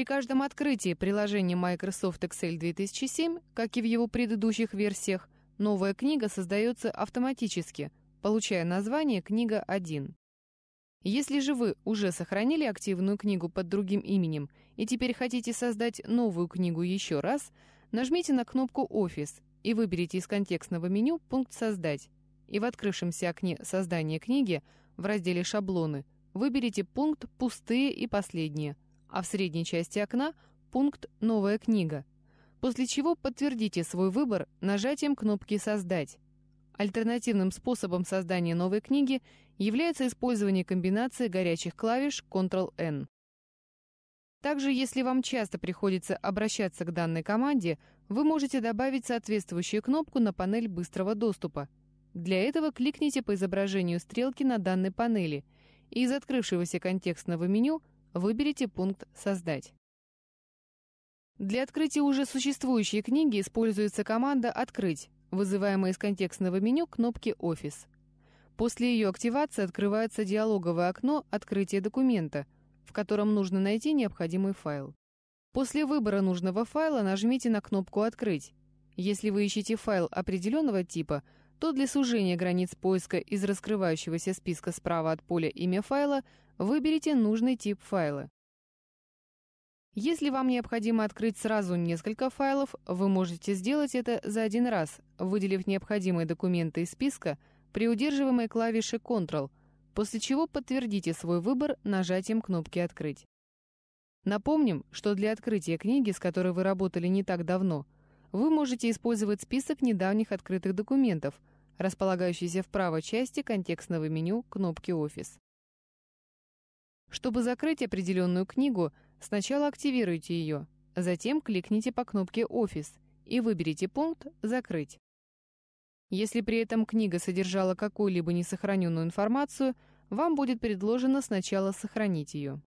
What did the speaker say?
При каждом открытии приложения Microsoft Excel 2007, как и в его предыдущих версиях, новая книга создается автоматически, получая название «Книга 1». Если же вы уже сохранили активную книгу под другим именем и теперь хотите создать новую книгу еще раз, нажмите на кнопку «Офис» и выберите из контекстного меню пункт «Создать». И в открывшемся окне «Создание книги» в разделе «Шаблоны» выберите пункт «Пустые и последние», а в средней части окна пункт «Новая книга», после чего подтвердите свой выбор нажатием кнопки «Создать». Альтернативным способом создания новой книги является использование комбинации горячих клавиш Ctrl-N. Также, если вам часто приходится обращаться к данной команде, вы можете добавить соответствующую кнопку на панель быстрого доступа. Для этого кликните по изображению стрелки на данной панели, и из открывшегося контекстного меню Выберите пункт «Создать». Для открытия уже существующей книги используется команда «Открыть», вызываемая из контекстного меню кнопки «Офис». После ее активации открывается диалоговое окно «Открытие документа», в котором нужно найти необходимый файл. После выбора нужного файла нажмите на кнопку «Открыть». Если вы ищете файл определенного типа – то для сужения границ поиска из раскрывающегося списка справа от поля «Имя файла» выберите нужный тип файла. Если вам необходимо открыть сразу несколько файлов, вы можете сделать это за один раз, выделив необходимые документы из списка при удерживаемой клавише Ctrl, после чего подтвердите свой выбор нажатием кнопки «Открыть». Напомним, что для открытия книги, с которой вы работали не так давно – вы можете использовать список недавних открытых документов, располагающийся в правой части контекстного меню кнопки «Офис». Чтобы закрыть определенную книгу, сначала активируйте ее, затем кликните по кнопке «Офис» и выберите пункт «Закрыть». Если при этом книга содержала какую-либо несохраненную информацию, вам будет предложено сначала сохранить ее.